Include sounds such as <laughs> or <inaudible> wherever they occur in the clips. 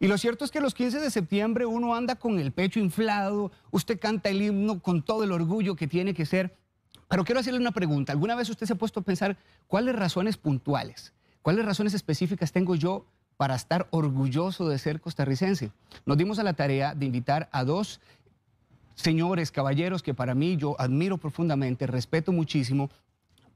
Y lo cierto es que los 15 de septiembre uno anda con el pecho inflado, usted canta el himno con todo el orgullo que tiene que ser. Pero quiero hacerle una pregunta. ¿Alguna vez usted se ha puesto a pensar cuáles razones puntuales, cuáles razones específicas tengo yo para estar orgulloso de ser costarricense? Nos dimos a la tarea de invitar a dos señores, caballeros que para mí yo admiro profundamente, respeto muchísimo,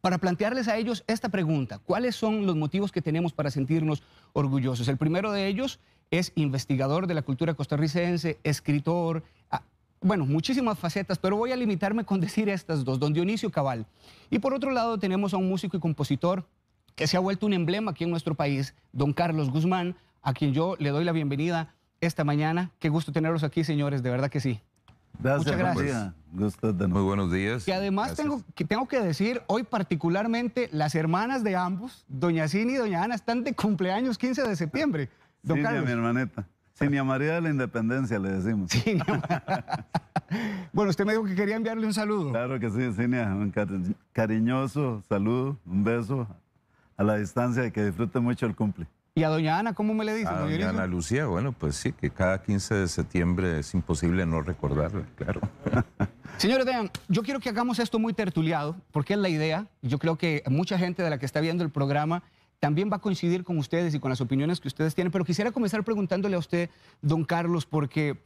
para plantearles a ellos esta pregunta. ¿Cuáles son los motivos que tenemos para sentirnos orgullosos? El primero de ellos es investigador de la cultura costarricense, escritor, ah, bueno, muchísimas facetas, pero voy a limitarme con <laughs> decir estas dos, don Dionisio Cabal. Y por otro lado tenemos a un músico y compositor que se ha vuelto un emblema aquí en nuestro país, don Carlos Guzmán, a quien yo le doy la bienvenida esta mañana. Qué gusto tenerlos aquí, señores, de verdad que sí. Muchas gracias. Muy buenos días. Y además tengo que, tengo que, decir, hoy particularmente las hermanas de ambos, doña Cini y doña Ana, están de cumpleaños 15 de septiembre. Don mi hermanita. Sinia María de la Independencia, le decimos. <laughs> bueno, usted me dijo que quería enviarle un saludo. Claro que sí, Sinia. Un cariñoso saludo, un beso a la distancia y que disfrute mucho el cumple. ¿Y a doña Ana cómo me le dice? A doña Ana Lucía, bueno, pues sí, que cada 15 de septiembre es imposible no recordarla, claro. <laughs> Señores, vean, yo quiero que hagamos esto muy tertuliado, porque es la idea. Yo creo que mucha gente de la que está viendo el programa también va a coincidir con ustedes y con las opiniones que ustedes tienen, pero quisiera comenzar preguntándole a usted, don Carlos, porque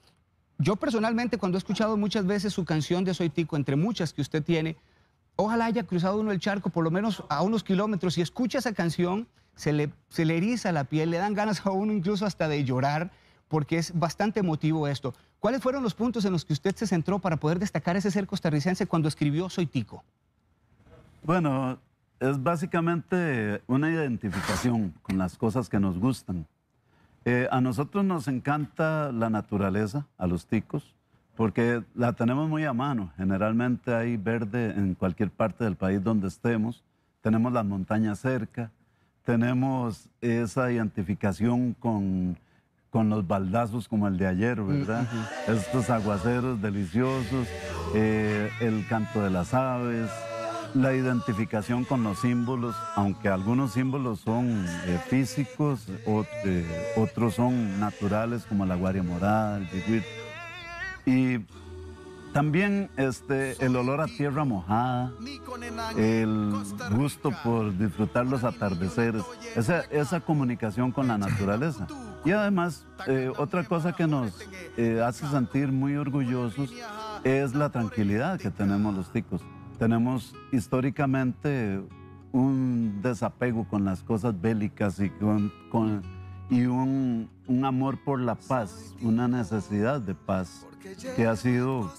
yo personalmente cuando he escuchado muchas veces su canción de Soy Tico, entre muchas que usted tiene, ojalá haya cruzado uno el charco por lo menos a unos kilómetros y escucha esa canción, se le, se le eriza la piel, le dan ganas a uno incluso hasta de llorar, porque es bastante emotivo esto. ¿Cuáles fueron los puntos en los que usted se centró para poder destacar ese ser costarricense cuando escribió Soy Tico? Bueno, es básicamente una identificación con las cosas que nos gustan. Eh, a nosotros nos encanta la naturaleza, a los ticos, porque la tenemos muy a mano. Generalmente hay verde en cualquier parte del país donde estemos. Tenemos las montañas cerca, tenemos esa identificación con, los baldazos como el de ayer, mm. ¿verdad? Estos aguaceros deliciosos, eh, el canto de las aves, la identificación con los símbolos, aunque algunos símbolos son eh, físicos, eh, otros son naturales como la guardia morada, el biguir. Y también este, el olor a tierra mojada, el gusto por disfrutar los atardeceres, esa, comunicación con la naturaleza. Y además, eh, otra cosa que nos hace sentir muy orgullosos es la tranquilidad que tenemos los ticos tenemos históricamente un desapego con las cosas bélicas y, con, y un, amor por la paz, una necesidad de paz que ha sido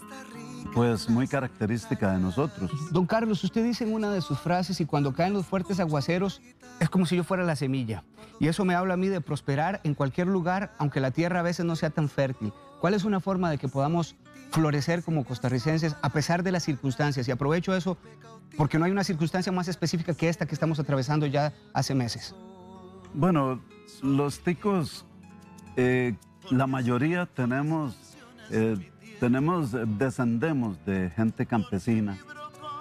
pues muy característica de nosotros. Don Carlos, usted dice en una de sus frases, y cuando caen los fuertes aguaceros, es como si yo fuera la semilla. Y eso me habla a mí de prosperar en cualquier lugar, aunque la tierra a veces no sea tan fértil. ¿Cuál es una forma de que podamos florecer como costarricenses a pesar de las circunstancias. Y aprovecho eso porque no hay una circunstancia más específica que esta que estamos atravesando ya hace meses. Bueno, los ticos, eh, la mayoría tenemos, eh, tenemos, eh, descendemos de gente campesina,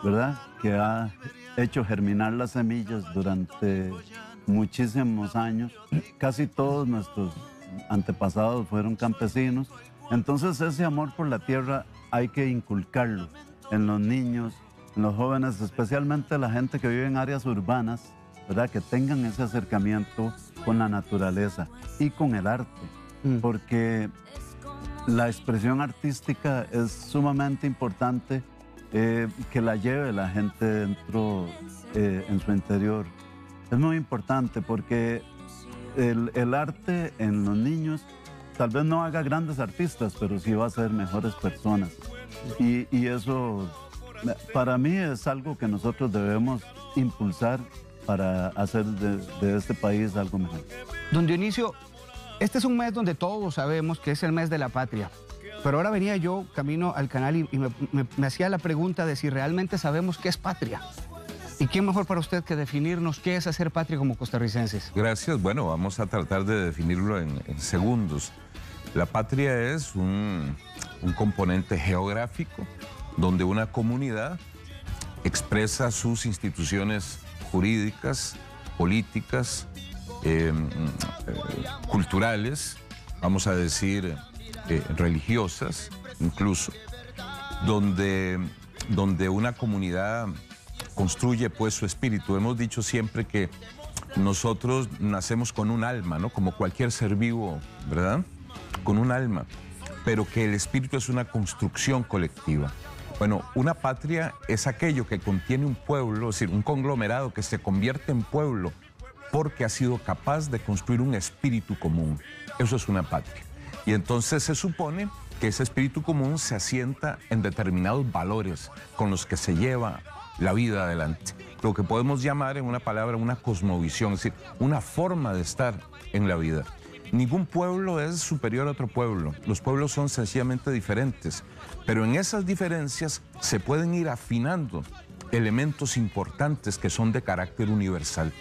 ¿verdad? Que ha hecho germinar las semillas durante muchísimos años. Casi todos nuestros antepasados fueron campesinos entonces ese amor por la tierra hay que inculcarlo en los niños, en los jóvenes, especialmente la gente que vive en áreas urbanas, ¿verdad? Que tengan ese acercamiento con la naturaleza y con el arte, mm. porque la expresión artística es sumamente importante eh, que la lleve la gente dentro, eh, en su interior. Es muy importante porque el arte en los niños tal vez no haga grandes artistas, pero sí va a ser mejores personas. Y, eso para mí es algo que nosotros debemos impulsar para hacer de, este país algo mejor. Don Dionisio, este es un mes donde todos sabemos que es el mes de la patria. Pero ahora venía yo camino al canal y, me hacía la pregunta de si realmente sabemos qué es patria. ¿Y qué mejor para usted que definirnos qué es hacer patria como costarricenses? Gracias. Bueno, vamos a tratar de definirlo en, segundos. La patria es un, componente geográfico donde una comunidad expresa sus instituciones jurídicas, políticas, eh, eh, culturales, vamos a decir eh, religiosas incluso, donde, donde una comunidad construye pues su espíritu. Hemos dicho siempre que nosotros nacemos con un alma, ¿no? Como cualquier ser vivo, ¿verdad? Con un alma, pero que el espíritu es una construcción colectiva. Bueno, una patria es aquello que contiene un pueblo, es decir, un conglomerado que se convierte en pueblo porque ha sido capaz de construir un espíritu común. Eso es una patria. Y entonces se supone que ese espíritu común se asienta en determinados valores con los que se lleva la vida adelante. Lo que podemos llamar en una palabra una cosmovisión, es decir, una forma de estar en la vida. Ningún pueblo es superior a otro pueblo, los pueblos son sencillamente diferentes, pero en esas diferencias se pueden ir afinando elementos importantes que son de carácter universal.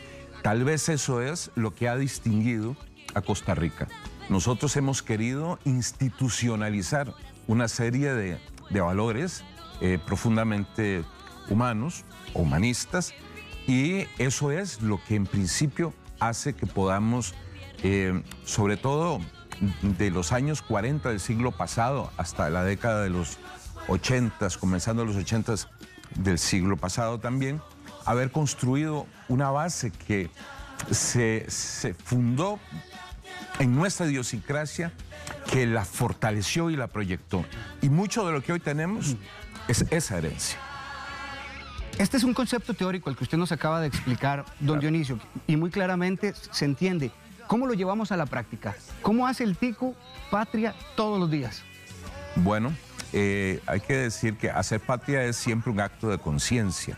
Tal vez eso es lo que ha distinguido a Costa Rica. Nosotros hemos querido institucionalizar una serie de, valores eh, profundamente humanos humanistas y eso es lo que en principio hace que podamos, eh, sobre todo de los años 40 del siglo pasado hasta la década de los 80, comenzando los 80 del siglo pasado también, haber construido una base que se, se fundó en nuestra idiosincrasia, que la fortaleció y la proyectó. Y mucho de lo que hoy tenemos es esa herencia. Este es un concepto teórico el que usted nos acaba de explicar, don Dionisio, y muy claramente se entiende. ¿Cómo lo llevamos a la práctica? ¿Cómo hace el tico patria todos los días? Bueno, eh, hay que decir que hacer patria es siempre un acto de conciencia.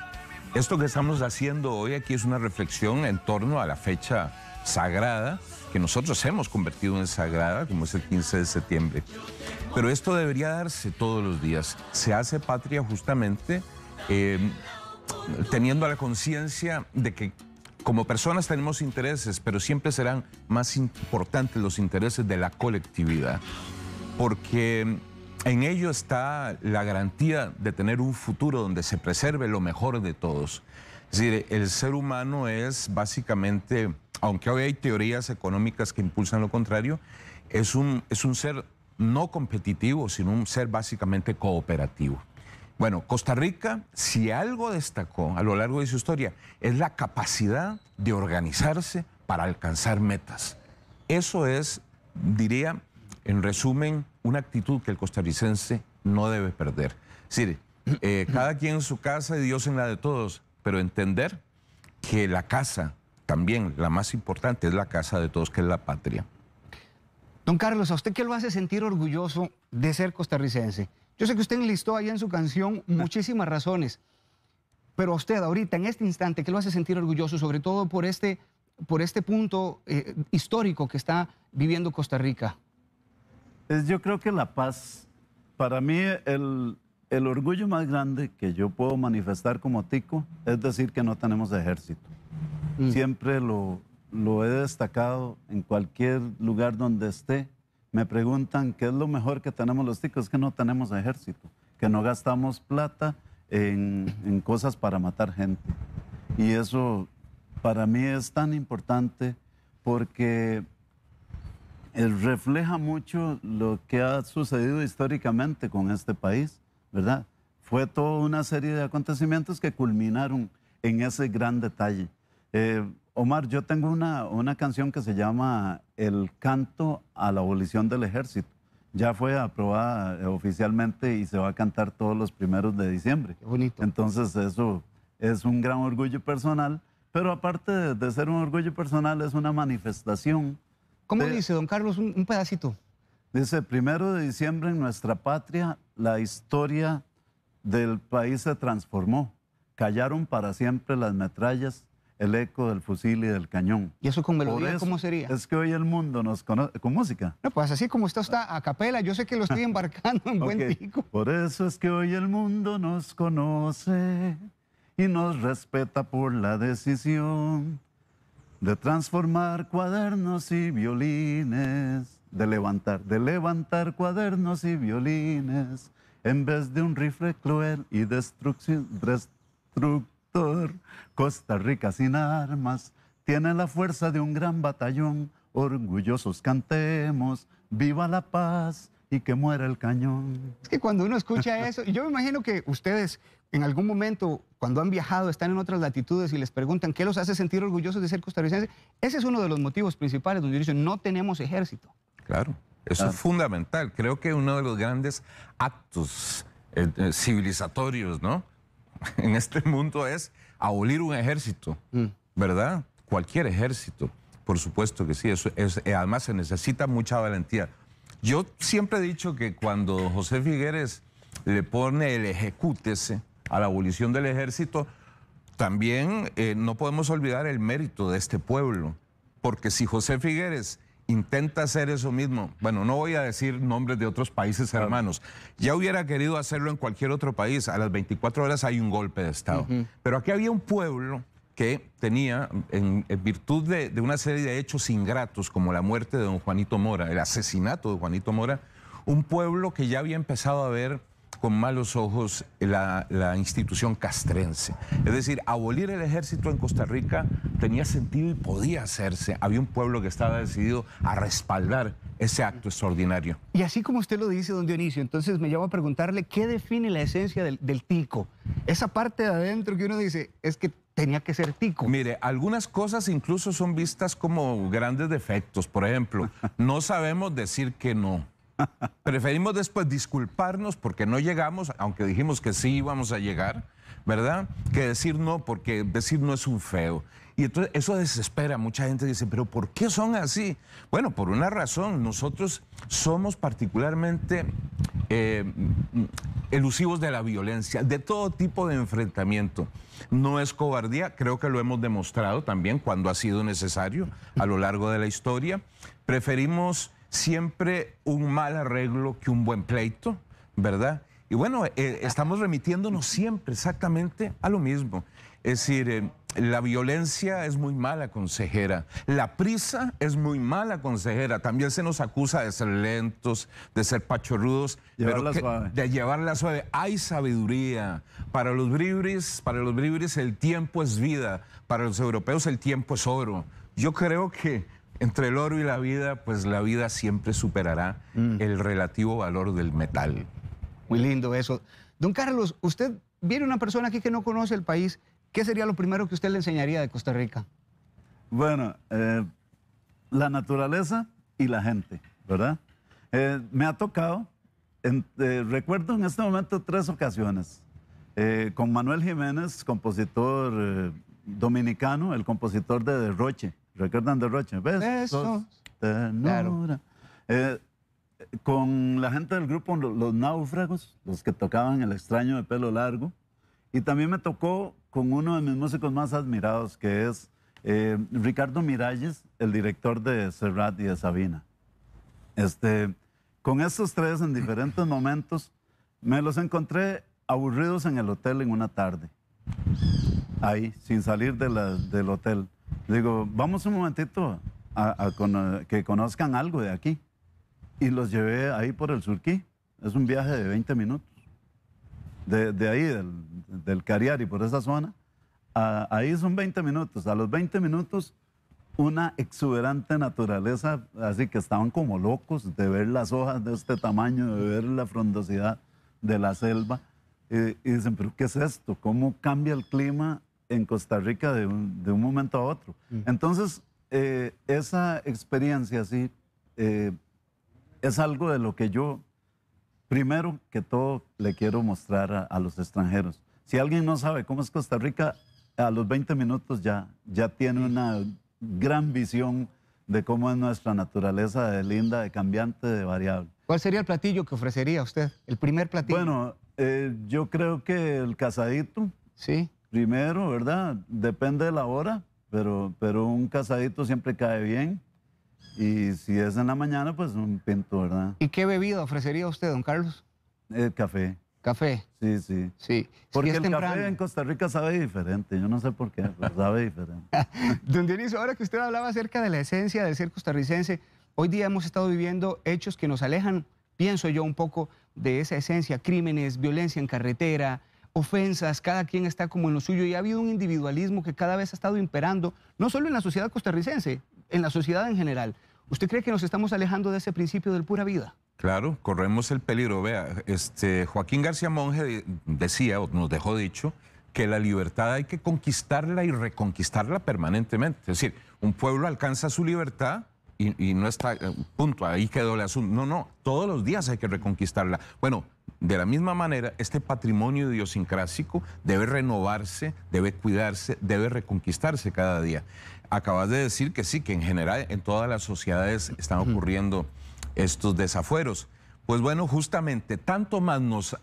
Esto que estamos haciendo hoy aquí es una reflexión en torno a la fecha sagrada que nosotros hemos convertido en sagrada, como es el 15 de septiembre. Pero esto debería darse todos los días. Se hace patria justamente eh, teniendo la conciencia de que como personas tenemos intereses, pero siempre serán más importantes los intereses de la colectividad, porque en ello está la garantía de tener un futuro donde se preserve lo mejor de todos. Es decir, el ser humano es básicamente, aunque hoy hay teorías económicas que impulsan lo contrario, es un, es un ser no competitivo, sino un ser básicamente cooperativo. Bueno, Costa Rica, si algo destacó a lo largo de su historia, es la capacidad de organizarse para alcanzar metas. Eso es, diría, en resumen, una actitud que el costarricense no debe perder. Es decir, eh, <clears throat> cada quien en su casa y Dios en la de todos, pero entender que la casa, también la más importante, es la casa de todos, que es la patria. Don Carlos, ¿a usted qué lo hace sentir orgulloso de ser costarricense? Yo sé que usted enlistó ahí en su canción muchísimas razones, pero a usted ahorita, en este instante, ¿qué lo hace sentir orgulloso, sobre todo por este, por este punto eh, histórico que está viviendo Costa Rica? Es, pues yo creo que la paz, para mí el, orgullo más grande que yo puedo manifestar como tico es decir que no tenemos ejército. Mm. Siempre lo, lo he destacado en cualquier lugar donde esté. Me preguntan qué es lo mejor que tenemos los ticos, es que no tenemos ejército, que no gastamos plata en, en cosas para matar gente. Y eso para mí es tan importante porque eh, refleja mucho lo que ha sucedido históricamente con este país, ¿verdad? Fue toda una serie de acontecimientos que culminaron en ese gran detalle. Eh, Omar, yo tengo una, una canción que se llama El canto a la abolición del ejército. Ya fue aprobada eh, oficialmente y se va a cantar todos los primeros de diciembre. Qué bonito. Entonces eso es un gran orgullo personal, pero aparte de, ser un orgullo personal es una manifestación. ¿Cómo dice, don Carlos, un, un pedacito? Dice, primero de diciembre en nuestra patria la historia del país se transformó. Callaron para siempre las metrallas el eco del fusil y del cañón. ¿Y eso con melodía cómo sería? Es que hoy el mundo nos conoce con música. No, pues así como está, está a capela, yo sé que lo estoy <laughs> embarcando en buen tico. Por eso es que hoy el mundo nos conoce y nos respeta por la decisión de transformar cuadernos y violines, de levantar, de levantar cuadernos y violines en vez de un rifle cruel y destrucción. Costa Rica sin armas tiene la fuerza de un gran batallón. Orgullosos cantemos, viva la paz y que muera el cañón. Es que cuando uno escucha <laughs> eso, yo me imagino que ustedes en algún momento, cuando han viajado, están en otras latitudes y les preguntan qué los hace sentir orgullosos de ser costarricenses, ese es uno de los motivos principales, donde dicen no tenemos ejército. Claro, eso es fundamental. Creo que uno de los grandes actos eh, eh, civilizatorios, ¿no? <laughs> en este mundo es abolir un ejército, mm. ¿verdad? Cualquier ejército, por supuesto que sí, es, eh, además se necesita mucha valentía. Yo siempre he dicho que cuando José Figueres le pone el ejecútese a la abolición del ejército, también eh, no podemos olvidar el mérito de este pueblo, porque si José Figueres intenta hacer eso mismo. Bueno, no voy a decir nombres de otros países hermanos. Ya hubiera querido hacerlo en cualquier otro país. A las 24 horas hay un golpe de Estado. Pero aquí había un pueblo que tenía, en, virtud de, una serie de hechos ingratos, como la muerte de don Juanito Mora, el asesinato de Juanito Mora, un pueblo que ya había empezado a ver con malos ojos la, institución castrense. Es decir, abolir el ejército en Costa Rica tenía sentido y podía hacerse. Había un pueblo que estaba decidido a respaldar ese acto extraordinario. Y así como usted lo dice, don Dionisio, entonces me llamo a preguntarle qué define la esencia del tico. Esa parte de adentro que uno dice, es que tenía que ser tico. Mire, algunas cosas incluso son vistas como grandes defectos. Por ejemplo, no sabemos decir que no. Preferimos después disculparnos porque no llegamos, aunque dijimos que sí íbamos a llegar, ¿verdad? Que decir no, porque decir no es un feo. Y entonces eso desespera. Mucha gente dice, pero ¿por qué son así? Bueno, por una razón. Nosotros somos particularmente eh, elusivos de la violencia, de todo tipo de enfrentamiento. No es cobardía, creo que lo hemos demostrado también cuando ha sido necesario a lo largo de la historia. Preferimos siempre un mal arreglo que un buen pleito, ¿verdad? Y bueno, eh, estamos remitiéndonos siempre exactamente a lo mismo. Es decir, eh, la violencia es muy mala consejera, la prisa es muy mala consejera, también se nos acusa de ser lentos, de ser pachorudos. llevarla pero suave. de suave. Hay sabiduría. Para los bribris, para los bribris el tiempo es vida, para los europeos el tiempo es oro. Yo creo que entre el oro y la vida, pues la vida siempre superará mm. el relativo valor del metal. Muy lindo eso. Don Carlos, usted viene una persona aquí que no conoce el país, ¿qué sería lo primero que usted le enseñaría de Costa Rica? Bueno, eh, la naturaleza y la gente, ¿verdad? Eh, me ha tocado, eh, recuerdo en este momento tres ocasiones, con Manuel Jiménez, compositor dominicano, el compositor de Derroche. ¿Recuerdan de Roche? Eh, besos. con la gente del grupo los, Náufragos, los que tocaban El extraño de pelo largo, y también me tocó con uno de mis músicos más admirados, que es eh, Ricardo Miralles, el director de Serrat y de Sabina. Este, con estos tres en diferentes <laughs> momentos me los encontré aburridos en el hotel en una tarde, ahí, sin salir de del hotel. Digo, vamos un momentito a, que conozcan algo de aquí. Y los llevé ahí por el Surquí. Es un viaje de 20 minutos. De, ahí, del, del, Cariari, por esa zona. ahí son 20 minutos. A los 20 minutos, una exuberante naturaleza, así que estaban como locos de ver las hojas de este tamaño, de ver la frondosidad de la selva. y dicen, pero ¿qué es esto? ¿Cómo cambia el clima en Costa Rica de un, momento a otro. Mm. Entonces, eh, esa experiencia sí, eh, es algo de lo que yo, primero que todo, le quiero mostrar a, los extranjeros. Si alguien no sabe cómo es Costa Rica, a los 20 minutos ya, ya tiene una gran visión de cómo es nuestra naturaleza de linda, de cambiante, de variable. ¿Cuál sería el platillo que ofrecería usted? El primer platillo. Bueno, eh, yo creo que el casadito. Sí primero, ¿verdad? Depende de la hora, pero, pero un casadito siempre cae bien. Y si es en la mañana, pues un pinto, ¿verdad? ¿Y qué bebida ofrecería usted, don Carlos? El eh, café. ¿Café? Sí, sí. Sí. Porque el café en Costa Rica sabe diferente, yo no sé por qué, pero sabe diferente. <laughs> don Dionisio, ahora que usted hablaba acerca de la esencia de ser costarricense, hoy día hemos estado viviendo hechos que nos alejan, pienso yo, un poco de esa esencia, crímenes, violencia en carretera, ofensas, cada quien está como en lo suyo y ha habido un individualismo que cada vez ha estado imperando, no solo en la sociedad costarricense, en la sociedad en general. ¿Usted cree que nos estamos alejando de ese principio del pura vida? Claro, corremos el peligro. Vea, este, Joaquín García Monge decía, o nos dejó dicho, que la libertad hay que conquistarla y reconquistarla permanentemente. Es decir, un pueblo alcanza su libertad y, y no está, eh, punto, ahí quedó el asunto. No, no, todos los días hay que reconquistarla. Bueno, de la misma manera, este patrimonio idiosincrásico debe renovarse, debe cuidarse, debe reconquistarse cada día. Acabas de decir que sí, que en general en todas las sociedades están ocurriendo estos desafueros. Pues bueno, justamente, tanto más nos,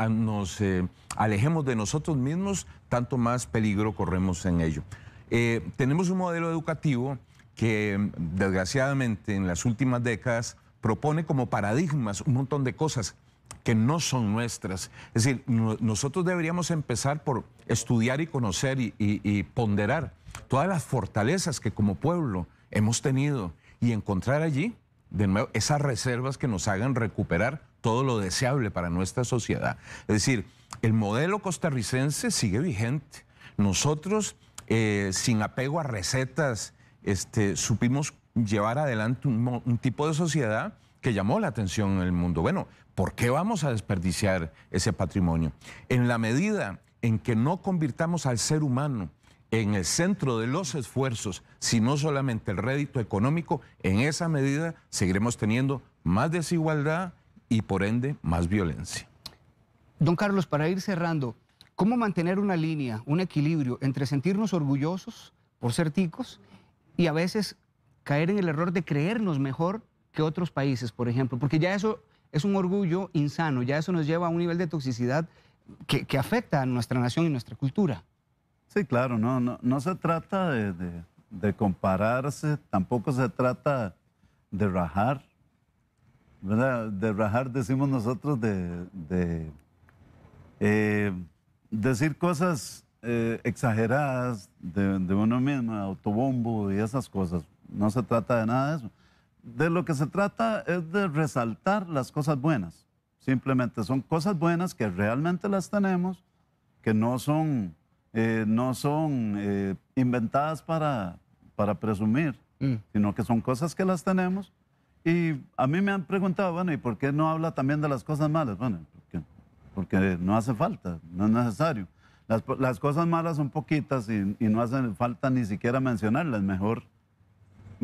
eh, alejemos de nosotros mismos, tanto más peligro corremos en ello. Eh, tenemos un modelo educativo que, desgraciadamente, en las últimas décadas propone como paradigmas un montón de cosas que no son nuestras. Es decir, nosotros deberíamos empezar por estudiar y conocer y, ponderar todas las fortalezas que como pueblo hemos tenido y encontrar allí, de nuevo, esas reservas que nos hagan recuperar todo lo deseable para nuestra sociedad. Es decir, el modelo costarricense sigue vigente. Nosotros, eh, sin apego a recetas, este, supimos llevar adelante un, un tipo de sociedad que llamó la atención en el mundo. Bueno, ¿Por qué vamos a desperdiciar ese patrimonio? En la medida en que no convirtamos al ser humano en el centro de los esfuerzos, sino solamente el rédito económico, en esa medida seguiremos teniendo más desigualdad y por ende más violencia. Don Carlos, para ir cerrando, ¿cómo mantener una línea, un equilibrio entre sentirnos orgullosos por ser ticos y a veces caer en el error de creernos mejor que otros países, por ejemplo? Porque ya eso es un orgullo insano. Ya eso nos lleva a un nivel de toxicidad que, afecta a nuestra nación y nuestra cultura. Sí, claro, no, no, no se trata de, compararse, tampoco se trata de rajar. De rajar decimos nosotros de, eh, decir cosas eh, exageradas de, de uno mismo, autobombo y esas cosas. No se trata de nada de eso de lo que se trata es de resaltar las cosas buenas. Simplemente son cosas buenas que realmente las tenemos, que no son, eh, no son eh, inventadas para, para presumir, mm. sino que son cosas que las tenemos. Y a mí me han preguntado, bueno, ¿y por qué no habla también de las cosas malas? Bueno, porque, no hace falta, no es necesario. Las, cosas malas son poquitas y, y no hacen falta ni siquiera mencionarlas, mejor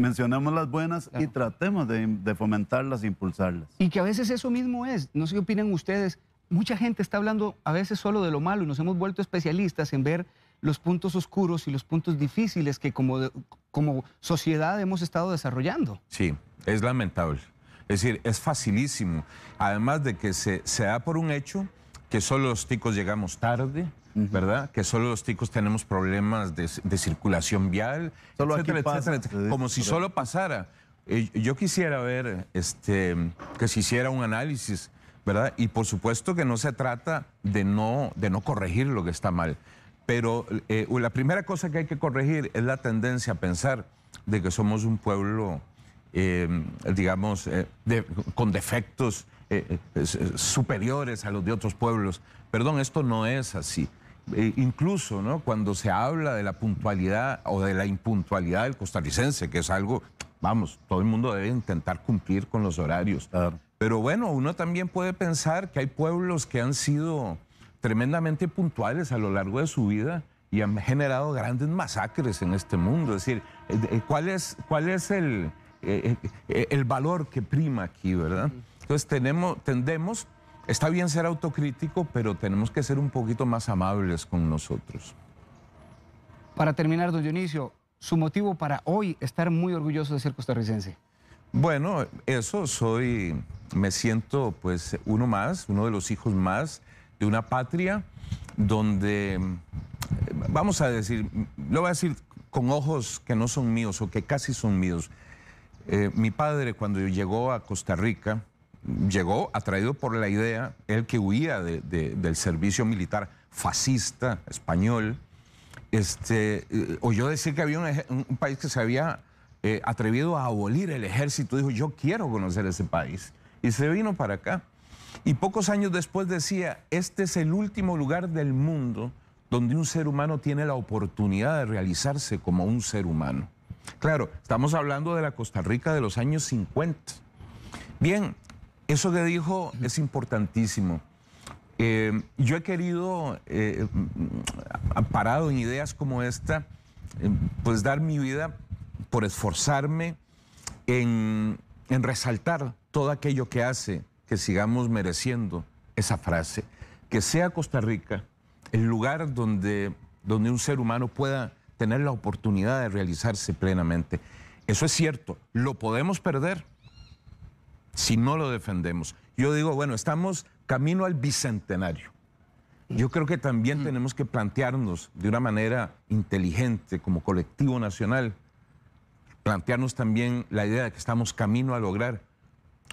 mencionemos las buenas y tratemos de, de, fomentarlas, e impulsarlas. Y que a veces eso mismo es, no sé qué opinan ustedes, mucha gente está hablando a veces solo de lo malo y nos hemos vuelto especialistas en ver los puntos oscuros y los puntos difíciles que como, como sociedad hemos estado desarrollando. Sí, es lamentable. Es decir, es facilísimo. Además de que se, se da por un hecho que solo los ticos llegamos tarde, ¿verdad? Que solo los ticos tenemos problemas de, circulación vial, como si solo pasara. Eh, yo quisiera ver este, que se hiciera un análisis, ¿verdad? Y por supuesto que no se trata de no, de no corregir lo que está mal, pero eh, la primera cosa que hay que corregir es la tendencia a pensar de que somos un pueblo, eh, digamos, con defectos eh, eh, eh, superiores a los de otros pueblos. Perdón, esto no es así. incluso ¿no? cuando se habla de la puntualidad o de la impuntualidad del costarricense, que es algo, vamos, todo el mundo debe intentar cumplir con los horarios. Pero bueno, uno también puede pensar que hay pueblos que han sido tremendamente puntuales a lo largo de su vida y han generado grandes masacres en este mundo. Es decir, ¿cuál es, cuál es el, el valor que prima aquí, verdad? Entonces tenemos, tendemos, está bien ser autocrítico, pero tenemos que ser un poquito más amables con nosotros. Para terminar, don Dionisio, su motivo para hoy estar muy orgulloso de ser costarricense. Bueno, eso soy, me siento pues uno más, uno de los hijos más de una patria donde, vamos a decir, lo voy a decir con ojos que no son míos o que casi son míos. Eh, mi padre cuando llegó a Costa Rica llegó atraído por la idea, él que huía del servicio militar fascista español, este, eh, oyó decir que había un, país que se había eh, atrevido a abolir el ejército, dijo, yo quiero conocer ese país, y se vino para acá. Y pocos años después decía, este es el último lugar del mundo donde un ser humano tiene la oportunidad de realizarse como un ser humano. Claro, estamos hablando de la Costa Rica de los años 50. Bien, eso que dijo es importantísimo. Eh, yo he querido, eh, mm, parado en ideas como esta, eh, pues dar mi vida por esforzarme en, en, resaltar todo aquello que hace que sigamos mereciendo esa frase, que sea Costa Rica el lugar donde, donde un ser humano pueda tener la oportunidad de realizarse plenamente. Eso es cierto, lo podemos perder, si no lo defendemos. Yo digo, bueno, estamos camino al bicentenario. Yo creo que también mm. tenemos que plantearnos de una manera inteligente como colectivo nacional, plantearnos también la idea de que estamos camino a lograr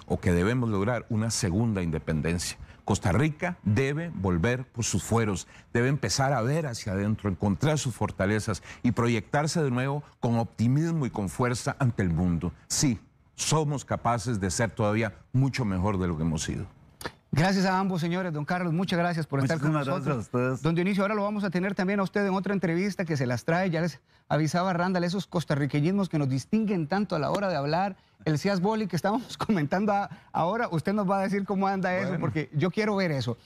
o que debemos lograr una segunda independencia. Costa Rica debe volver por sus fueros, debe empezar a ver hacia adentro, encontrar sus fortalezas y proyectarse de nuevo con optimismo y con fuerza ante el mundo. Sí, somos capaces de ser todavía mucho mejor de lo que hemos sido. Gracias a ambos, señores. Don Carlos, muchas gracias por estar con nosotros. Gracias a Don Dionisio, ahora lo vamos a tener también a usted en otra entrevista que se las trae. Ya les avisaba Randall, esos costarriqueñismos que nos distinguen tanto a la hora de hablar. El Cias Boli que estábamos <laughs> comentando ahora, usted nos va a decir cómo anda eso, porque yo quiero ver eso.